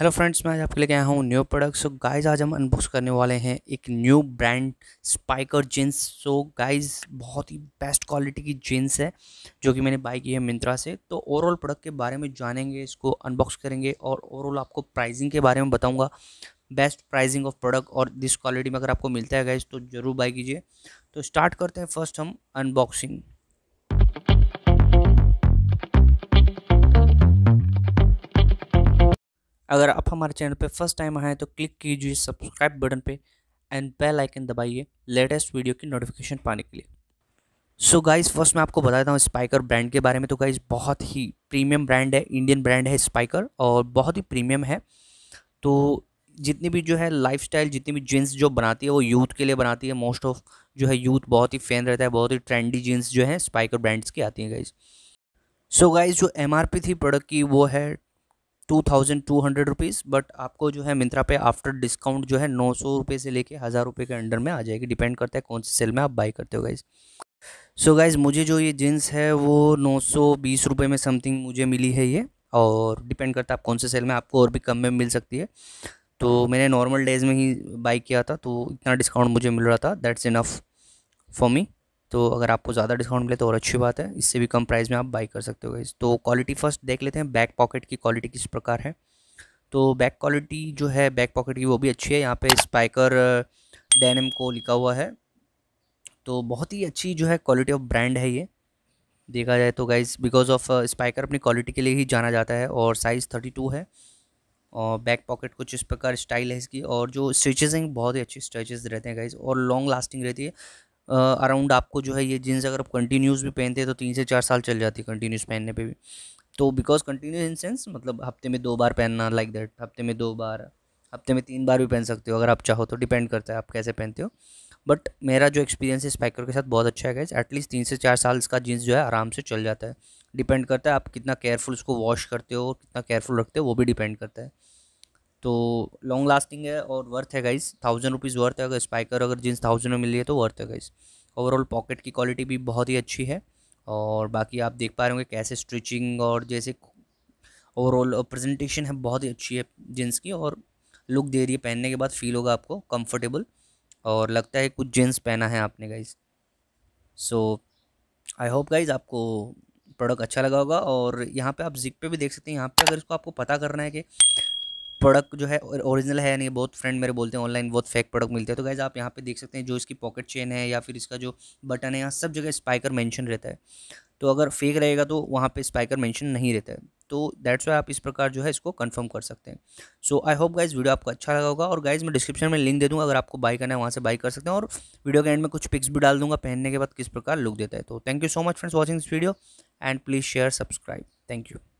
hello friends मैं आज आपके लिए आया हूँ न्यू प्रोडक्ट सो गाइस आज हम अनबॉक्स करने वाले हैं एक new brand Spykar jeans so guys बहुत ही बेस्ट क्वालिटी की जीन्स है जो कि मैंने बाई की है मिंत्रा से तो ओवरऑल प्रोडक्ट के बारे में जानेंगे इसको अनबॉक्स करेंगे और ओवरऑल आपको प्राइजिंग के बारे में बताऊँगा बेस्ट प्राइजिंग ऑफ प्रोडक्ट और दिस क्वालिटी में अगर आपको मिलता है गाइज तो ज़रूर बाई कीजिए तो स्टार्ट करते हैं फर्स्ट हम अनबॉक्सिंग अगर आप हमारे चैनल पर फर्स्ट टाइम आए तो क्लिक कीजिए सब्सक्राइब बटन पर एंड बेल आइकन दबाइए लेटेस्ट वीडियो की नोटिफिकेशन पाने के लिए सो गाइस फर्स्ट मैं आपको बताता हूँ स्पाइकर ब्रांड के बारे में तो गाइस बहुत ही प्रीमियम ब्रांड है इंडियन ब्रांड है स्पाइकर और बहुत ही प्रीमियम है तो जितनी भी जो है लाइफस्टाइल जितनी भी जीन्स जो बनाती है वो यूथ के लिए बनाती है मोस्ट ऑफ जो है यूथ बहुत ही फैन रहता है बहुत ही ट्रेंडी जीन्स जो है स्पाइकर ब्रांड्स की आती हैं गाइज़ सो गाइज़ जो एम थी प्रोडक्ट की वो है two thousand two hundred rupees but आपको जो है मिंत्रा पे आफ्टर डिस्काउंट जो है नौ सौ रुपये से लेके हज़ार रुपये के अंडर में आ जाएगी डिपेंड करता है कौन से सेल में आप बाई करते हो गाइज़ सो गाइज़ मुझे जो ये जीन्स है वो नौ सौ बीस रुपये में समथिंग मुझे मिली है ये और डिपेंड करता है आप कौन से सेल में आपको और भी कम में मिल सकती है तो मैंने नॉर्मल डेज़ में ही बाई किया था तो इतना डिस्काउंट मुझे मिल रहा था दैट्स इनफ फॉर मी तो अगर आपको ज़्यादा डिस्काउंट मिले तो और अच्छी बात है इससे भी कम प्राइस में आप बाई कर सकते हो तो क्वालिटी फर्स्ट देख लेते हैं बैक पॉकेट की क्वालिटी किस प्रकार है तो बैक क्वालिटी जो है बैक पॉकेट की वो भी अच्छी है यहाँ पे स्पाइकर डैनम को लिखा हुआ है तो बहुत ही अच्छी जो है क्वालिटी ऑफ ब्रांड है ये देखा जाए तो गाइज बिकॉज ऑफ स्पाइकर अपनी क्वालिटी के लिए ही जाना जाता है और साइज़ थर्टी टू है और बैक पॉकेट कुछ इस प्रकार स्टाइल है इसकी और जो स्टिचेजिंग हैं बहुत ही अच्छी स्टिचेज रहते हैं गाइज और लॉन्ग लास्टिंग रहती है अराउंड आपको जो है ये जीन्स अगर आप कंटिन्यूस भी पहनते हैं तो तीन से चार साल चल जाती है कंटिन्यूस पहनने पे भी तो बिकॉज कंटिन्यूस इन सेंस मतलब हफ्ते में दो बार पहनना लाइक दैट हफ्ते में दो बार हफ्ते में तीन बार भी पहन सकते हो अगर आप चाहो तो डिपेंड करता है आप कैसे पहनते हो बट मेरा जो एक्सपीरियंस है स्पाइकर के साथ बहुत अच्छा है गाइज एटलीस्ट तीन से चार साल इसका जीन्स जो है आराम से चल जाता है डिपेंड करता है आप कितना केयरफुल उसको वॉश करते हो कितना केयरफुल रखते हो वो भी डिपेंड करता है तो लॉन्ग लास्टिंग है और वर्थ है गाइस थाउजेंड रुपीज़ वर्थ है अगर स्पाइकर अगर जीन्स थाउजेंड में मिली है तो वर्थ है गाइस ओवरऑल पॉकेट की क्वालिटी भी बहुत ही अच्छी है और बाकी आप देख पा रहे होंगे कैसे स्ट्रिचिंग और जैसे ओवरऑल प्रेजेंटेशन है बहुत ही अच्छी है जीन्स की और लुक दे रही है पहनने के बाद फील होगा आपको कंफर्टेबल और लगता है कुछ जीन्स पहना है आपने guys so I hope guys आपको प्रोडक्ट अच्छा लगा होगा और यहाँ पे आप जिक पे भी देख सकते हैं यहाँ पे अगर इसको आपको पता करना है कि प्रोडक्ट जो है ओरिजिनल है नहीं बहुत फ्रेंड मेरे बोलते हैं ऑनलाइन बहुत फेक प्रोडक्ट मिलते हैं तो गैज़ आप यहाँ पे देख सकते हैं जो इसकी पॉकेट चेन है या फिर इसका जो बटन है यहाँ सब जगह स्पाइकर मेंशन रहता है तो अगर फेक रहेगा तो वहाँ पे स्पाइकर मेंशन नहीं रहता है तो दैट्स वाई आप इस प्रकार जो है इसको कन्फर्म कर सकते हैं so I hope guys video आपको अच्छा लगा होगा और गाइज मैं डिस्क्रिप्शन में लिंक दे दूँगा अगर आपको बाई करना है वहाँ से बाई कर सकते हैं और वीडियो के एंड में कुछ पिक्स भी डाल दूँगा पहनने के बाद किस प्रकार लुक देता है तो thank you so much friends watching this video and please share subscribe thank you